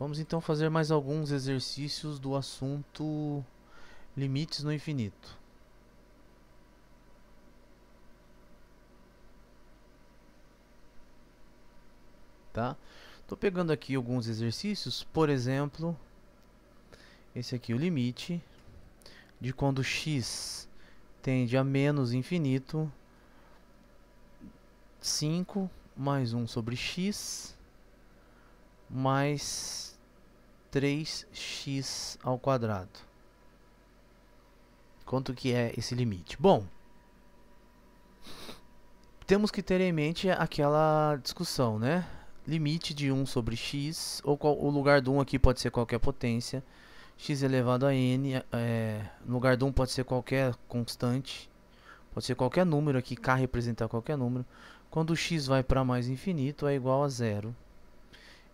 Vamos então fazer mais alguns exercícios do assunto limites no infinito. Tá? Tô pegando aqui alguns exercícios, por exemplo, esse aqui o limite de quando x tende a menos infinito, 5 mais 1 sobre x mais 3x ao quadrado. Quanto que é esse limite? Bom, temos que ter em mente aquela discussão, né? Limite de 1 sobre x, ou qual, o lugar do 1 aqui pode ser qualquer potência, x elevado a n, é, no lugar do 1 pode ser qualquer constante, pode ser qualquer número, aqui k representa qualquer número. Quando x vai para mais infinito é igual a zero.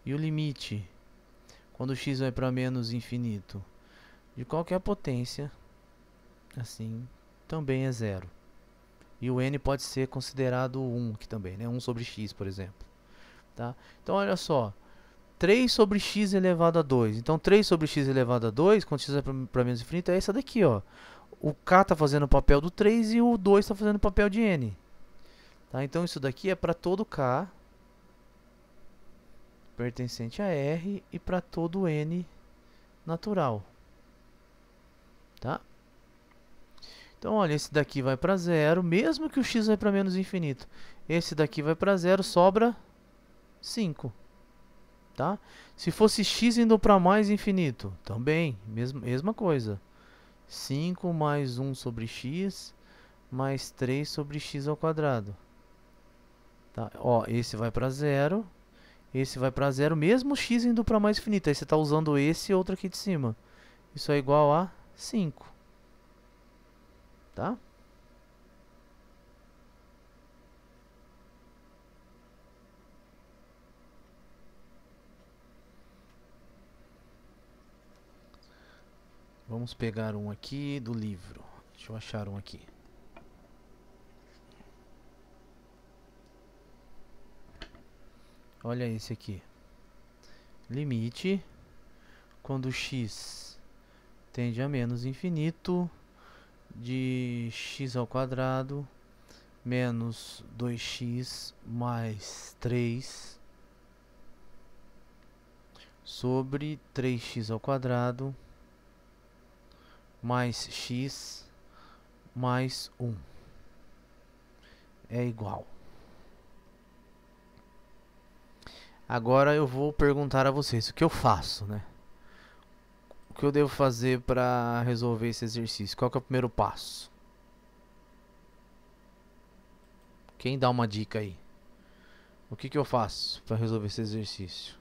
E o limite quando x vai para menos infinito de qualquer potência, assim, também é zero. E o n pode ser considerado 1 aqui também, né? 1 sobre x, por exemplo. Tá? Então, olha só. 3 sobre x elevado a 2. Então, 3 sobre x elevado a 2, quando x vai para menos infinito, é essa daqui, ó. O k está fazendo o papel do 3 e o 2 está fazendo o papel de n. Tá? Então, isso daqui é para todo k pertencente a R e para todo N natural. Tá? Então, olha, esse daqui vai para zero, mesmo que o x vai para menos infinito. Esse daqui vai para zero, sobra 5. Tá? Se fosse x indo para mais infinito, também, mesma, mesma coisa. 5 mais 1 sobre x mais 3 sobre x ao quadrado. Tá? Ó, esse vai para zero, esse vai para zero, mesmo x indo para mais infinito. Aí você está usando esse e outro aqui de cima. Isso é igual a 5. Tá? Vamos pegar um aqui do livro. Deixa eu achar um aqui. Olha esse aqui. Limite. Quando x tende a menos infinito de x ao quadrado menos 2x mais 3 sobre 3x ao quadrado mais x mais 1 é igual Agora eu vou perguntar a vocês o que eu faço, né? O que eu devo fazer para resolver esse exercício? Qual é o primeiro passo? Quem dá uma dica aí? O que, que eu faço para resolver esse exercício?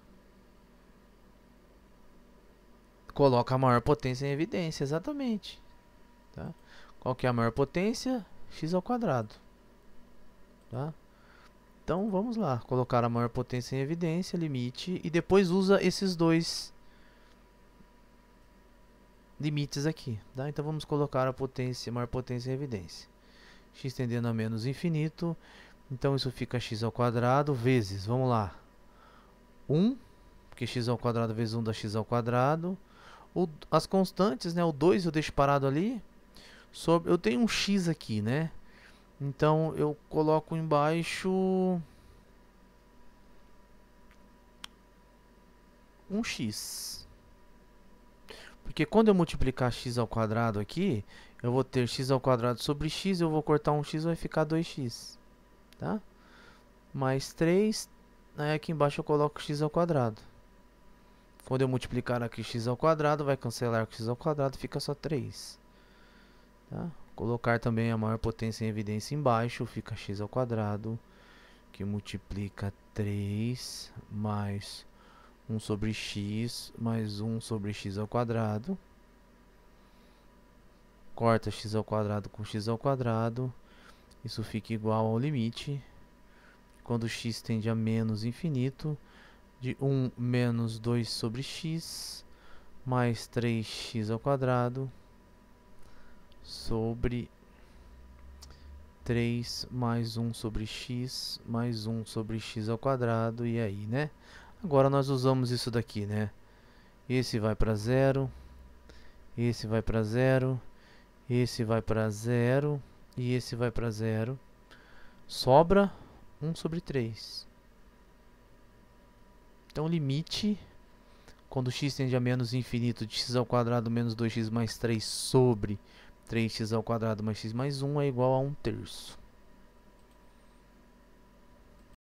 Coloca a maior potência em evidência, exatamente. Tá? Qual que é a maior potência? x ao quadrado. Tá? Então vamos lá, colocar a maior potência em evidência, limite, e depois usa esses dois limites aqui. Tá? Então vamos colocar a potência, maior potência em evidência. x tendendo a menos infinito, então isso fica x ao quadrado vezes, vamos lá, 1, porque x ao quadrado vezes 1 dá x ao quadrado. O, as constantes, né, o 2 eu deixo parado ali, sobre, eu tenho um x aqui, né? Então eu coloco embaixo um x. Porque quando eu multiplicar x ao quadrado aqui, eu vou ter x ao quadrado sobre x, eu vou cortar um x, vai ficar 2x, tá? Mais 3, aí aqui embaixo eu coloco x ao quadrado. Quando eu multiplicar aqui x ao quadrado, vai cancelar com x ao quadrado, fica só 3. Tá? Colocar também a maior potência em evidência embaixo, fica x ao quadrado, que multiplica 3 mais 1 sobre x mais 1 sobre x ao quadrado. Corta x ao quadrado com x ao quadrado. Isso fica igual ao limite. Quando x tende a menos infinito, de 1 menos 2 sobre x mais 3x ao quadrado sobre 3 mais 1 sobre x mais 1 sobre x ao quadrado e aí, né? Agora nós usamos isso daqui, né? Esse vai para zero, esse vai para zero, esse vai para zero e esse vai para zero. Sobra 1 sobre 3. Então limite quando x tende a menos infinito de x ao quadrado menos 2x mais 3 sobre 3x ao quadrado mais x mais 1 é igual a 1 terço.